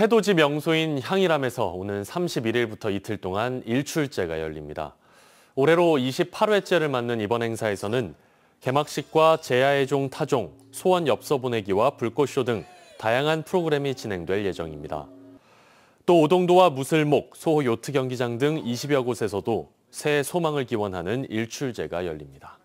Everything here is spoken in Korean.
해돋이 명소인 향일암에서 오는 31일부터 이틀 동안 일출제가 열립니다. 올해로 28회째를 맞는 이번 행사에서는 개막식과 제야의종 타종, 소원 엽서 보내기와 불꽃쇼 등 다양한 프로그램이 진행될 예정입니다. 또 오동도와 무슬목, 소호 요트 경기장 등 20여 곳에서도 새 소망을 기원하는 일출제가 열립니다.